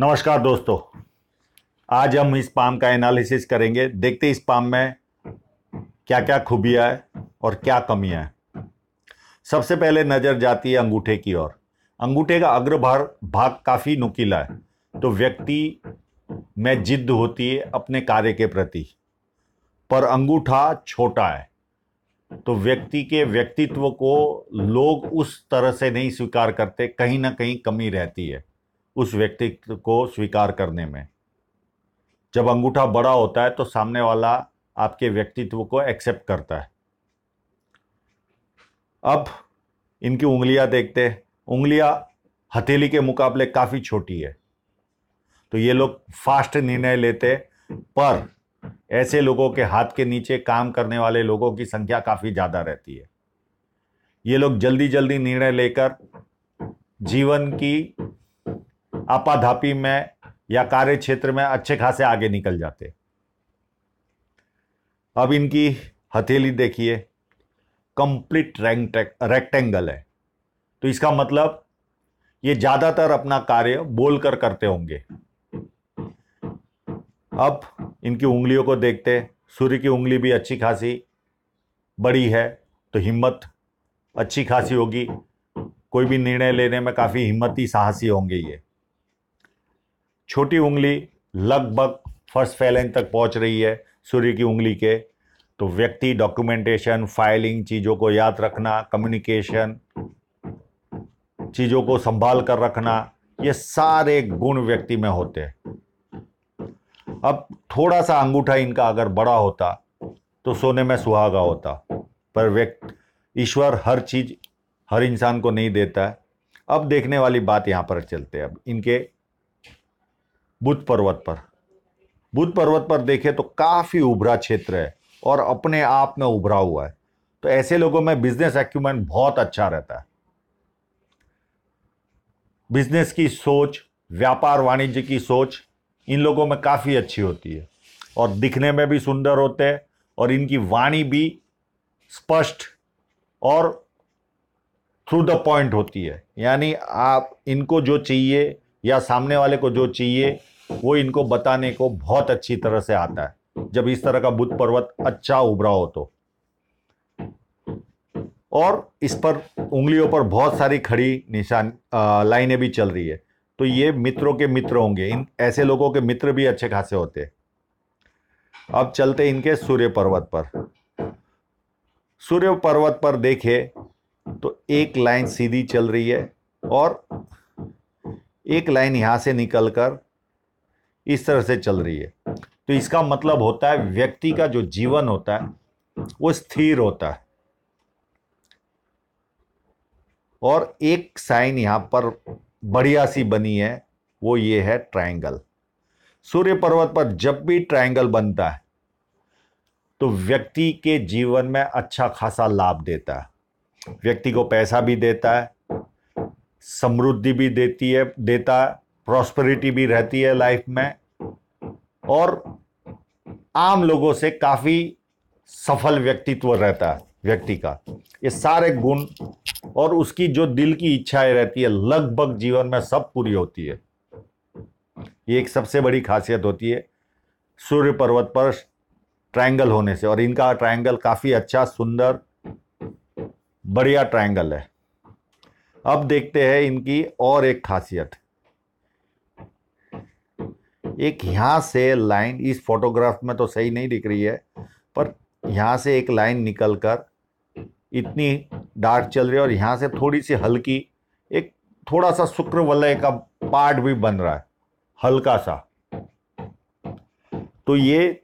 नमस्कार दोस्तों आज हम इस पाम का एनालिसिस करेंगे देखते इस पाम में क्या क्या खूबियाँ है और क्या कमियाँ हैं सबसे पहले नज़र जाती है अंगूठे की ओर अंगूठे का अग्रभार भाग काफ़ी नुकीला है तो व्यक्ति में जिद्द होती है अपने कार्य के प्रति पर अंगूठा छोटा है तो व्यक्ति के व्यक्तित्व को लोग उस तरह से नहीं स्वीकार करते कहीं ना कहीं कमी रहती है उस व्यक्ति को स्वीकार करने में जब अंगूठा बड़ा होता है तो सामने वाला आपके व्यक्तित्व को एक्सेप्ट करता है अब इनकी उंगलियां देखते हैं उंगलियां हथेली के मुकाबले काफ़ी छोटी है तो ये लोग फास्ट निर्णय लेते पर ऐसे लोगों के हाथ के नीचे काम करने वाले लोगों की संख्या काफ़ी ज़्यादा रहती है ये लोग जल्दी जल्दी निर्णय लेकर जीवन की आपाधापी में या कार्य क्षेत्र में अच्छे खासे आगे निकल जाते अब इनकी हथेली देखिए कंप्लीट रेक्टेंगल है तो इसका मतलब ये ज़्यादातर अपना कार्य बोलकर करते होंगे अब इनकी उंगलियों को देखते सूर्य की उंगली भी अच्छी खासी बड़ी है तो हिम्मत अच्छी खासी होगी कोई भी निर्णय लेने में काफ़ी हिम्मती साहसी होंगे ये छोटी उंगली लगभग फर्स्ट फैलेंज तक पहुंच रही है सूर्य की उंगली के तो व्यक्ति डॉक्यूमेंटेशन फाइलिंग चीज़ों को याद रखना कम्युनिकेशन चीज़ों को संभाल कर रखना ये सारे गुण व्यक्ति में होते हैं अब थोड़ा सा अंगूठा इनका अगर बड़ा होता तो सोने में सुहागा होता पर व्यक्ति ईश्वर हर चीज़ हर इंसान को नहीं देता है अब देखने वाली बात यहाँ पर चलते हैं अब इनके बुद्ध पर्वत पर बुद्ध पर्वत पर देखे तो काफ़ी उभरा क्षेत्र है और अपने आप में उभरा हुआ है तो ऐसे लोगों में बिजनेस एक्यूमेंट बहुत अच्छा रहता है बिजनेस की सोच व्यापार वाणिज्य की सोच इन लोगों में काफ़ी अच्छी होती है और दिखने में भी सुंदर होते हैं और इनकी वाणी भी स्पष्ट और थ्रू द पॉइंट होती है यानी आप इनको जो चाहिए या सामने वाले को जो चाहिए वो इनको बताने को बहुत अच्छी तरह से आता है जब इस तरह का बुद्ध पर्वत अच्छा उभरा हो तो और इस पर उंगलियों पर बहुत सारी खड़ी निशान लाइनें भी चल रही है तो ये मित्रों के मित्र होंगे इन ऐसे लोगों के मित्र भी अच्छे खासे होते हैं अब चलते इनके सूर्य पर्वत पर सूर्य पर्वत पर देखे तो एक लाइन सीधी चल रही है और एक लाइन यहां से निकलकर इस तरह से चल रही है तो इसका मतलब होता है व्यक्ति का जो जीवन होता है वो स्थिर होता है और एक साइन यहाँ पर बढ़िया सी बनी है वो ये है ट्रायंगल सूर्य पर्वत पर जब भी ट्रायंगल बनता है तो व्यक्ति के जीवन में अच्छा खासा लाभ देता है व्यक्ति को पैसा भी देता है समृद्धि भी देती है देता है प्रॉस्पेरिटी भी रहती है लाइफ में और आम लोगों से काफ़ी सफल व्यक्तित्व रहता है व्यक्ति का ये सारे गुण और उसकी जो दिल की इच्छाएं रहती है लगभग जीवन में सब पूरी होती है ये एक सबसे बड़ी खासियत होती है सूर्य पर्वत पर ट्रायंगल होने से और इनका ट्रायंगल काफ़ी अच्छा सुंदर बढ़िया ट्रायंगल है अब देखते हैं इनकी और एक खासियत एक यहाँ से लाइन इस फोटोग्राफ में तो सही नहीं दिख रही है पर यहाँ से एक लाइन निकल कर इतनी डार्क चल रही है और यहाँ से थोड़ी सी हल्की एक थोड़ा सा शुक्र वलय का पार्ट भी बन रहा है हल्का सा तो ये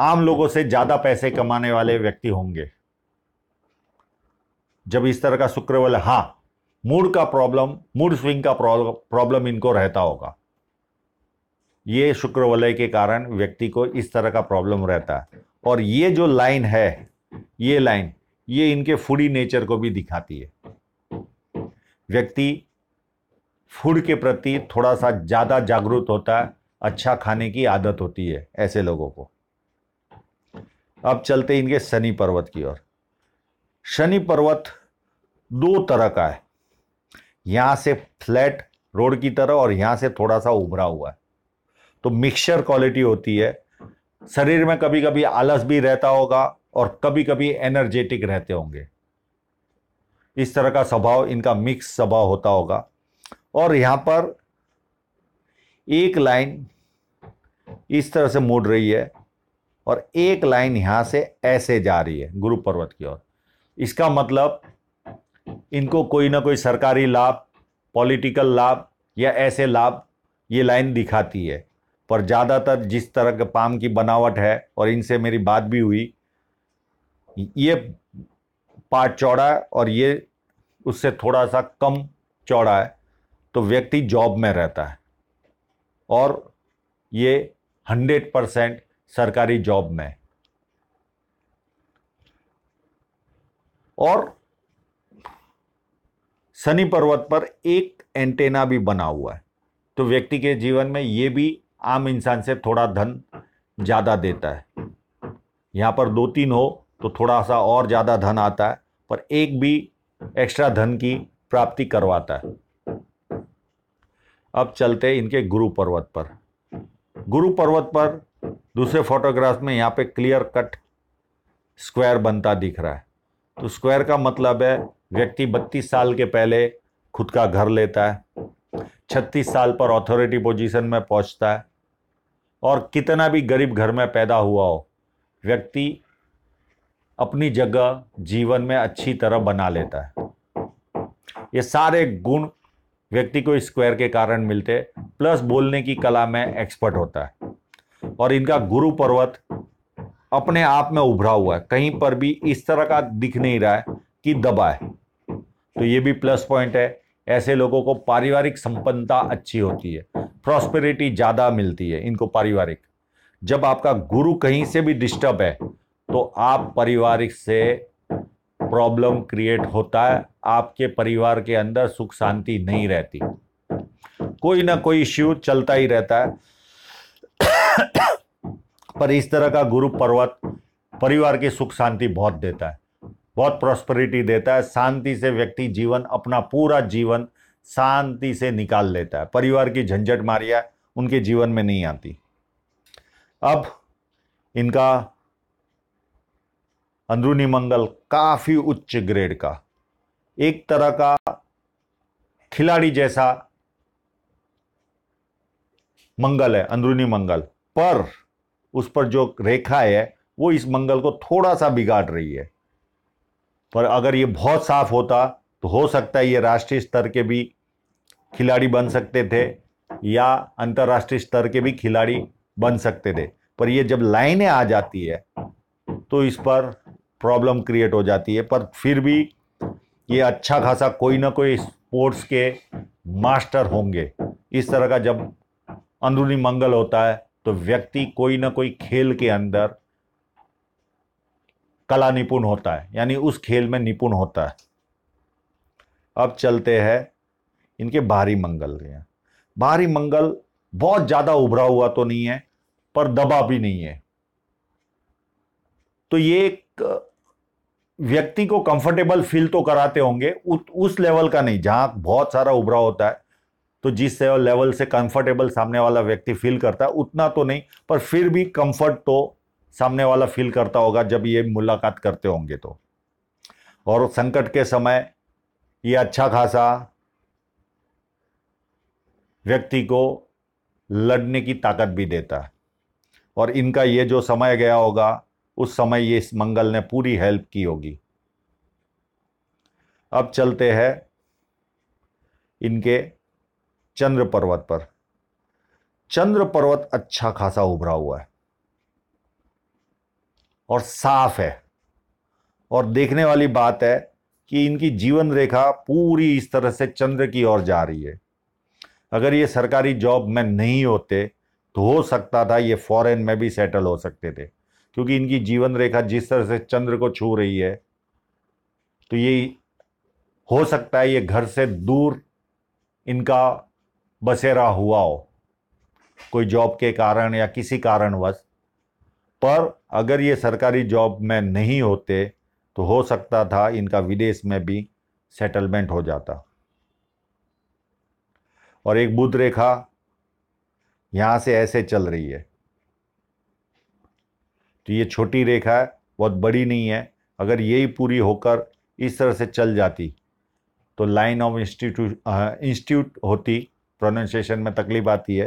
आम लोगों से ज़्यादा पैसे कमाने वाले व्यक्ति होंगे जब इस तरह का शुक्र वलय हाँ मूड का प्रॉब्लम मूड स्विंग का प्रॉब्लम इनको रहता होगा ये शुक्र वलय के कारण व्यक्ति को इस तरह का प्रॉब्लम रहता है और ये जो लाइन है ये लाइन ये इनके फूडी नेचर को भी दिखाती है व्यक्ति फूड के प्रति थोड़ा सा ज़्यादा जागरूक होता है अच्छा खाने की आदत होती है ऐसे लोगों को अब चलते इनके शनि पर्वत की ओर शनि पर्वत दो तरह का है यहाँ से फ्लैट रोड की तरह और यहाँ से थोड़ा सा उभरा हुआ है तो मिक्सचर क्वालिटी होती है शरीर में कभी कभी आलस भी रहता होगा और कभी कभी एनर्जेटिक रहते होंगे इस तरह का स्वभाव इनका मिक्स स्वभाव होता होगा और यहाँ पर एक लाइन इस तरह से मुड़ रही है और एक लाइन यहाँ से ऐसे जा रही है गुरु पर्वत की ओर इसका मतलब इनको कोई ना कोई सरकारी लाभ पॉलिटिकल लाभ या ऐसे लाभ ये लाइन दिखाती है पर ज़्यादातर जिस तरह के पाम की बनावट है और इनसे मेरी बात भी हुई ये पार्ट चौड़ा है और ये उससे थोड़ा सा कम चौड़ा है तो व्यक्ति जॉब में रहता है और ये हंड्रेड परसेंट सरकारी जॉब में और शनि पर्वत पर एक एंटेना भी बना हुआ है तो व्यक्ति के जीवन में ये भी आम इंसान से थोड़ा धन ज़्यादा देता है यहाँ पर दो तीन हो तो थोड़ा सा और ज़्यादा धन आता है पर एक भी एक्स्ट्रा धन की प्राप्ति करवाता है अब चलते इनके गुरु पर्वत पर गुरु पर्वत पर दूसरे फोटोग्राफ में यहाँ पे क्लियर कट स्क्वायर बनता दिख रहा है तो स्क्वायर का मतलब है व्यक्ति बत्तीस साल के पहले खुद का घर लेता है छत्तीस साल पर अथॉरिटी पोजीशन में पहुंचता है और कितना भी गरीब घर में पैदा हुआ हो व्यक्ति अपनी जगह जीवन में अच्छी तरह बना लेता है ये सारे गुण व्यक्ति को स्क्वायर के कारण मिलते प्लस बोलने की कला में एक्सपर्ट होता है और इनका गुरु पर्वत अपने आप में उभरा हुआ है कहीं पर भी इस तरह का दिख नहीं रहा है कि दबा है तो ये भी प्लस पॉइंट है ऐसे लोगों को पारिवारिक संपन्नता अच्छी होती है प्रॉस्पेरिटी ज़्यादा मिलती है इनको पारिवारिक जब आपका गुरु कहीं से भी डिस्टर्ब है तो आप पारिवारिक से प्रॉब्लम क्रिएट होता है आपके परिवार के अंदर सुख शांति नहीं रहती कोई ना कोई इश्यू चलता ही रहता है पर इस तरह का गुरु पर्वत परिवार की सुख शांति बहुत देता है बहुत प्रॉस्पेरिटी देता है शांति से व्यक्ति जीवन अपना पूरा जीवन शांति से निकाल लेता है परिवार की झंझट मारिया उनके जीवन में नहीं आती अब इनका अंदरूनी मंगल काफ़ी उच्च ग्रेड का एक तरह का खिलाड़ी जैसा मंगल है अंदरूनी मंगल पर उस पर जो रेखा है वो इस मंगल को थोड़ा सा बिगाड़ रही है पर अगर ये बहुत साफ होता तो हो सकता है ये राष्ट्रीय स्तर के भी खिलाड़ी बन सकते थे या अंतर्राष्ट्रीय स्तर के भी खिलाड़ी बन सकते थे पर ये जब लाइनें आ जाती है तो इस पर प्रॉब्लम क्रिएट हो जाती है पर फिर भी ये अच्छा खासा कोई ना कोई स्पोर्ट्स के मास्टर होंगे इस तरह का जब अंदरूनी मंगल होता है तो व्यक्ति कोई ना कोई खेल के अंदर कला निपुण होता है यानी उस खेल में निपुण होता है अब चलते हैं इनके बाहरी मंगल यहाँ बाहरी मंगल बहुत ज़्यादा उभरा हुआ तो नहीं है पर दबा भी नहीं है तो ये एक व्यक्ति को कंफर्टेबल फील तो कराते होंगे उ, उस लेवल का नहीं जहां बहुत सारा उभरा होता है तो जिस लेवल से कंफर्टेबल सामने वाला व्यक्ति फील करता है उतना तो नहीं पर फिर भी कंफर्ट तो सामने वाला फील करता होगा जब ये मुलाकात करते होंगे तो और संकट के समय ये अच्छा खासा व्यक्ति को लड़ने की ताकत भी देता है और इनका ये जो समय गया होगा उस समय ये इस मंगल ने पूरी हेल्प की होगी अब चलते हैं इनके चंद्र पर्वत पर चंद्र पर्वत अच्छा खासा उभरा हुआ है और साफ है और देखने वाली बात है कि इनकी जीवन रेखा पूरी इस तरह से चंद्र की ओर जा रही है अगर ये सरकारी जॉब में नहीं होते तो हो सकता था ये फॉरेन में भी सेटल हो सकते थे क्योंकि इनकी जीवन रेखा जिस तरह से चंद्र को छू रही है तो ये हो सकता है ये घर से दूर इनका बसेरा हुआ हो कोई जॉब के कारण या किसी कारणवश पर अगर ये सरकारी जॉब में नहीं होते तो हो सकता था इनका विदेश में भी सेटलमेंट हो जाता और एक बुद्ध रेखा यहाँ से ऐसे चल रही है तो ये छोटी रेखा है बहुत बड़ी नहीं है अगर यही पूरी होकर इस तरह से चल जाती तो लाइन ऑफ इंस्टीट्यूट इंस्टीट्यूट होती प्रोनाउंसिएशन में तकलीफ आती है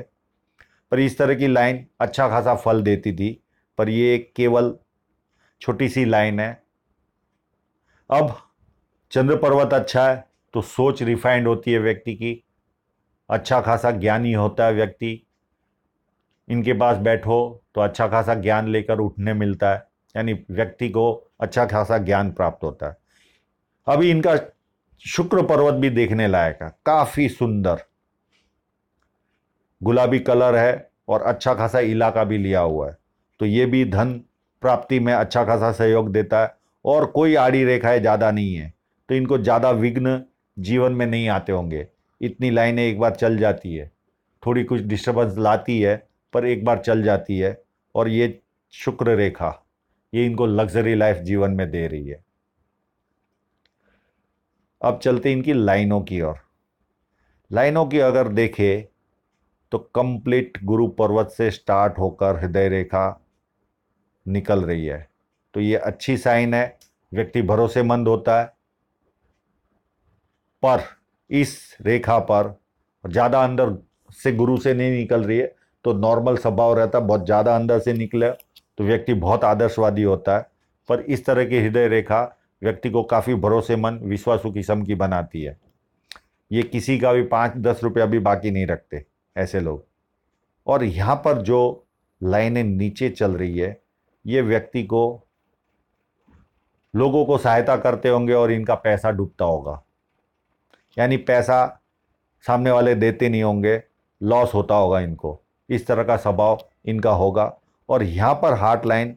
पर इस तरह की लाइन अच्छा खासा फल देती थी पर ये केवल छोटी सी लाइन है अब चंद्र पर्वत अच्छा है तो सोच रिफाइंड होती है व्यक्ति की अच्छा खासा ज्ञानी होता है व्यक्ति इनके पास बैठो तो अच्छा खासा ज्ञान लेकर उठने मिलता है यानी व्यक्ति को अच्छा खासा ज्ञान प्राप्त होता है अभी इनका शुक्र पर्वत भी देखने लायक है काफ़ी सुंदर गुलाबी कलर है और अच्छा खासा इलाका भी लिया हुआ है तो ये भी धन प्राप्ति में अच्छा खासा सहयोग देता है और कोई आड़ी रेखाएं ज़्यादा नहीं है तो इनको ज़्यादा विघ्न जीवन में नहीं आते होंगे इतनी लाइनें एक बार चल जाती है थोड़ी कुछ डिस्टर्बेंस लाती है पर एक बार चल जाती है और ये शुक्र रेखा ये इनको लग्जरी लाइफ जीवन में दे रही है अब चलते इनकी लाइनों की ओर लाइनों की अगर देखें तो कंप्लीट गुरु पर्वत से स्टार्ट होकर हृदय रेखा निकल रही है तो ये अच्छी साइन है व्यक्ति भरोसेमंद होता है पर इस रेखा पर ज़्यादा अंदर से गुरु से नहीं निकल रही है तो नॉर्मल स्वभाव रहता है बहुत ज़्यादा अंदर से निकले तो व्यक्ति बहुत आदर्शवादी होता है पर इस तरह की हृदय रेखा व्यक्ति को काफ़ी भरोसेमंद विश्वासु किस्म की बनाती है ये किसी का भी पाँच दस रुपया भी बाकी नहीं रखते ऐसे लोग और यहाँ पर जो लाइनें नीचे चल रही है ये व्यक्ति को लोगों को सहायता करते होंगे और इनका पैसा डूबता होगा यानी पैसा सामने वाले देते नहीं होंगे लॉस होता होगा इनको इस तरह का स्वभाव इनका होगा और यहाँ पर हार्ट लाइन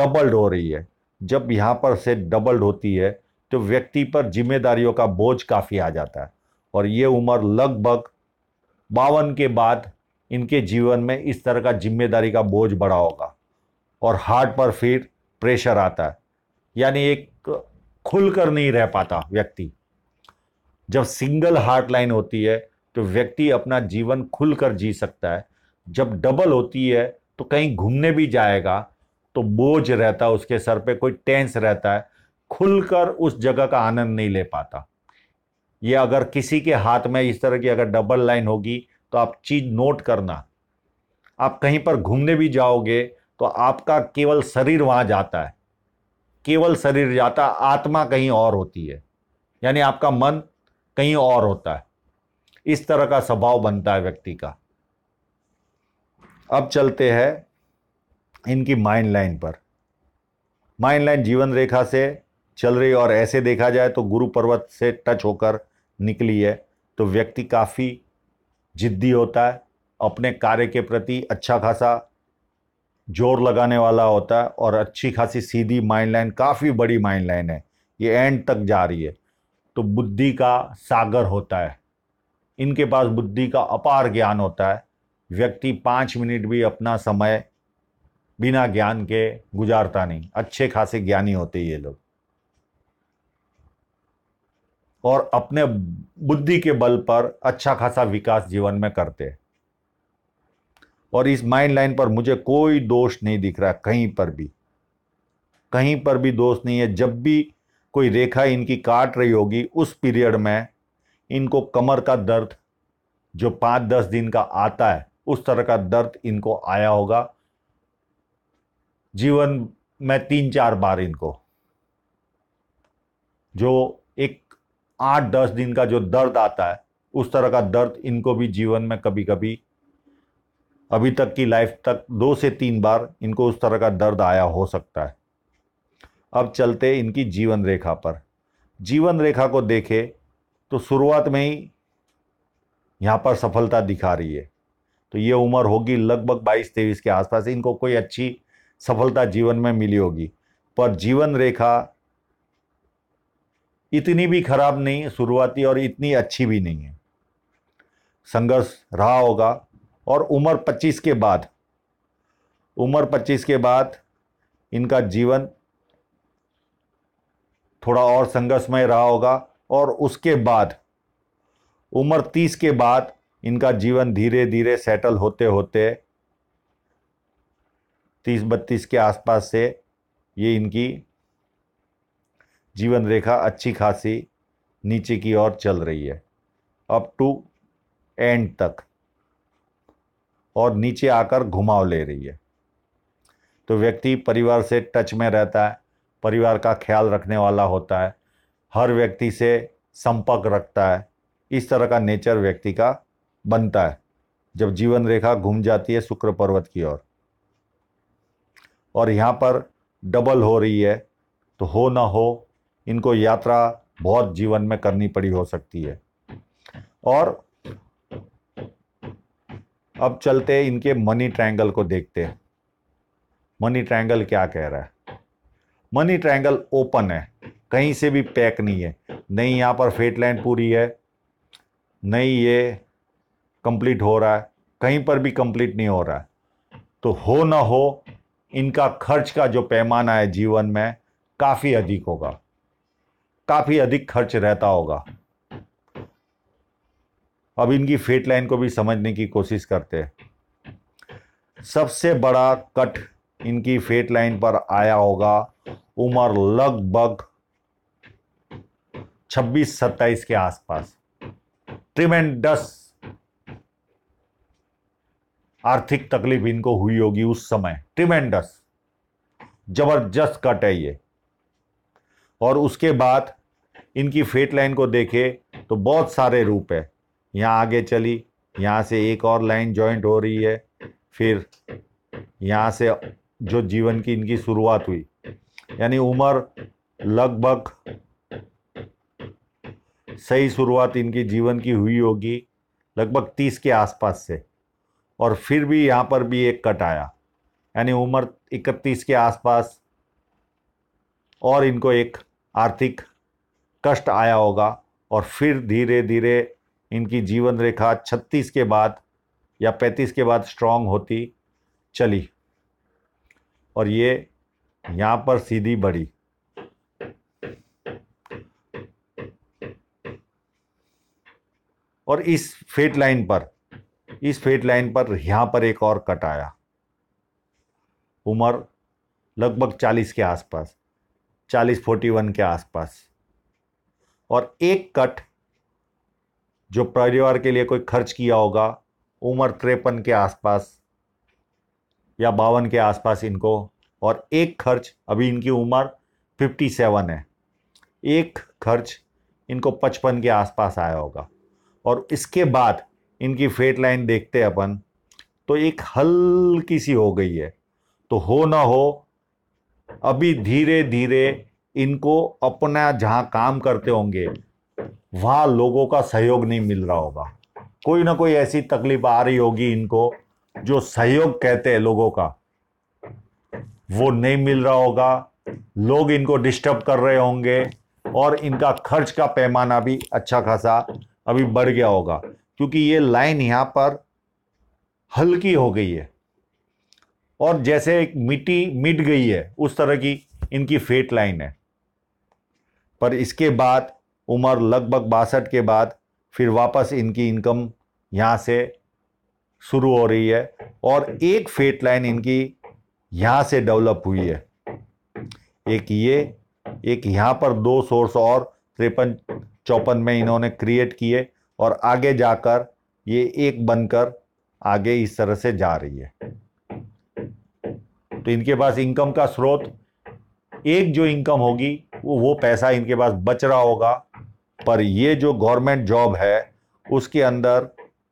डबल्ड हो रही है जब यहाँ पर से डबल्ड होती है तो व्यक्ति पर जिम्मेदारियों का बोझ काफ़ी आ जाता है और ये उम्र लगभग बावन के बाद इनके जीवन में इस तरह का जिम्मेदारी का बोझ बढ़ा होगा और हार्ट पर फिर प्रेशर आता है यानी एक खुलकर नहीं रह पाता व्यक्ति जब सिंगल हार्ट लाइन होती है तो व्यक्ति अपना जीवन खुलकर जी सकता है जब डबल होती है तो कहीं घूमने भी जाएगा तो बोझ रहता है उसके सर पे कोई टेंस रहता है खुलकर उस जगह का आनंद नहीं ले पाता ये अगर किसी के हाथ में इस तरह की अगर डबल लाइन होगी तो आप चीज़ नोट करना आप कहीं पर घूमने भी जाओगे तो आपका केवल शरीर वहाँ जाता है केवल शरीर जाता आत्मा कहीं और होती है यानी आपका मन कहीं और होता है इस तरह का स्वभाव बनता है व्यक्ति का अब चलते हैं इनकी माइंड लाइन पर माइंड लाइन जीवन रेखा से चल रही और ऐसे देखा जाए तो गुरु पर्वत से टच होकर निकली है तो व्यक्ति काफ़ी जिद्दी होता है अपने कार्य के प्रति अच्छा खासा जोर लगाने वाला होता है और अच्छी खासी सीधी माइंड लाइन काफ़ी बड़ी माइंड लाइन है ये एंड तक जा रही है तो बुद्धि का सागर होता है इनके पास बुद्धि का अपार ज्ञान होता है व्यक्ति पाँच मिनट भी अपना समय बिना ज्ञान के गुजारता नहीं अच्छे खासे ज्ञानी होते ये लोग और अपने बुद्धि के बल पर अच्छा खासा विकास जीवन में करते हैं और इस माइंड लाइन पर मुझे कोई दोष नहीं दिख रहा कहीं पर भी कहीं पर भी दोष नहीं है जब भी कोई रेखा इनकी काट रही होगी उस पीरियड में इनको कमर का दर्द जो पाँच दस दिन का आता है उस तरह का दर्द इनको आया होगा जीवन में तीन चार बार इनको जो एक आठ दस दिन का जो दर्द आता है उस तरह का दर्द इनको भी जीवन में कभी कभी अभी तक की लाइफ तक दो से तीन बार इनको उस तरह का दर्द आया हो सकता है अब चलते इनकी जीवन रेखा पर जीवन रेखा को देखें तो शुरुआत में ही यहाँ पर सफलता दिखा रही है तो ये उम्र होगी लगभग बाईस तेईस के आसपास इनको कोई अच्छी सफलता जीवन में मिली होगी पर जीवन रेखा इतनी भी खराब नहीं है शुरुआती और इतनी अच्छी भी नहीं है संघर्ष रहा होगा और उम्र 25 के बाद उम्र 25 के बाद इनका जीवन थोड़ा और संघर्षमय रहा होगा और उसके बाद उम्र 30 के बाद इनका जीवन धीरे धीरे सेटल होते होते तीस बत्तीस के आसपास से ये इनकी जीवन रेखा अच्छी खासी नीचे की ओर चल रही है अप टू एंड तक और नीचे आकर घुमाव ले रही है तो व्यक्ति परिवार से टच में रहता है परिवार का ख्याल रखने वाला होता है हर व्यक्ति से संपर्क रखता है इस तरह का नेचर व्यक्ति का बनता है जब जीवन रेखा घूम जाती है शुक्र पर्वत की ओर और, और यहाँ पर डबल हो रही है तो हो ना हो इनको यात्रा बहुत जीवन में करनी पड़ी हो सकती है और अब चलते हैं इनके मनी ट्रायंगल को देखते हैं मनी ट्रायंगल क्या कह रहा है मनी ट्रायंगल ओपन है कहीं से भी पैक नहीं है नहीं यहाँ पर फेट लाइन पूरी है नहीं ये कंप्लीट हो रहा है कहीं पर भी कंप्लीट नहीं हो रहा है तो हो ना हो इनका खर्च का जो पैमाना है जीवन में काफ़ी अधिक होगा काफ़ी अधिक खर्च रहता होगा अब इनकी फेट लाइन को भी समझने की कोशिश करते हैं सबसे बड़ा कट इनकी फेट लाइन पर आया होगा उम्र लगभग 26-27 के आसपास ट्रिमेंडस आर्थिक तकलीफ इनको हुई होगी उस समय ट्रिमेंडस जबरदस्त कट है ये और उसके बाद इनकी फेट लाइन को देखे तो बहुत सारे रूप है यहाँ आगे चली यहाँ से एक और लाइन जॉइंट हो रही है फिर यहाँ से जो जीवन की इनकी शुरुआत हुई यानी उम्र लगभग सही शुरुआत इनकी जीवन की हुई होगी लगभग तीस के आसपास से और फिर भी यहाँ पर भी एक कट आया यानी उम्र इकतीस के आसपास और इनको एक आर्थिक कष्ट आया होगा और फिर धीरे धीरे इनकी जीवन रेखा 36 के बाद या 35 के बाद स्ट्रांग होती चली और ये यहाँ पर सीधी बढ़ी और इस फेट लाइन पर इस फेट लाइन पर यहाँ पर एक और कट आया उम्र लगभग 40 के आसपास 40 41 के आसपास और एक कट जो परिवार के लिए कोई खर्च किया होगा उम्र त्रेपन के आसपास या बावन के आसपास इनको और एक खर्च अभी इनकी उम्र फिफ्टी सेवन है एक खर्च इनको पचपन के आसपास आया होगा और इसके बाद इनकी फेट लाइन देखते अपन तो एक हल्की सी हो गई है तो हो ना हो अभी धीरे धीरे इनको अपना जहाँ काम करते होंगे वहाँ लोगों का सहयोग नहीं मिल रहा होगा कोई ना कोई ऐसी तकलीफ आ रही होगी इनको जो सहयोग कहते हैं लोगों का वो नहीं मिल रहा होगा लोग इनको डिस्टर्ब कर रहे होंगे और इनका खर्च का पैमाना भी अच्छा खासा अभी बढ़ गया होगा क्योंकि ये लाइन यहाँ पर हल्की हो गई है और जैसे एक मिट्टी मिट गई है उस तरह की इनकी फेट लाइन है पर इसके बाद उम्र लगभग बासठ के बाद फिर वापस इनकी इनकम यहाँ से शुरू हो रही है और एक फेट लाइन इनकी यहाँ से डेवलप हुई है एक ये एक यहाँ पर दो सोर्स और तिरपन चौपन में इन्होंने क्रिएट किए और आगे जाकर ये एक बनकर आगे इस तरह से जा रही है तो इनके पास इनकम का स्रोत एक जो इनकम होगी वो वो पैसा इनके पास बच रहा होगा पर ये जो गवर्नमेंट जॉब है उसके अंदर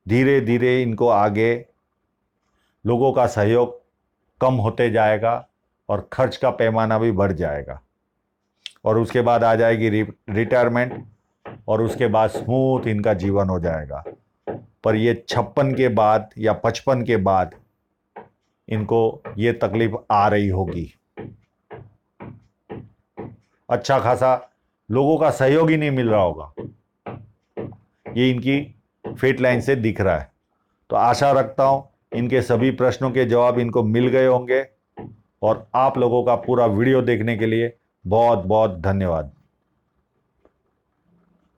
धीरे धीरे इनको आगे लोगों का सहयोग कम होते जाएगा और खर्च का पैमाना भी बढ़ जाएगा और उसके बाद आ जाएगी रिटायरमेंट और उसके बाद स्मूथ इनका जीवन हो जाएगा पर ये छप्पन के बाद या पचपन के बाद इनको ये तकलीफ आ रही होगी अच्छा खासा लोगों का सहयोग ही नहीं मिल रहा होगा ये इनकी फेट लाइन से दिख रहा है तो आशा रखता हूं इनके सभी प्रश्नों के जवाब इनको मिल गए होंगे और आप लोगों का पूरा वीडियो देखने के लिए बहुत बहुत धन्यवाद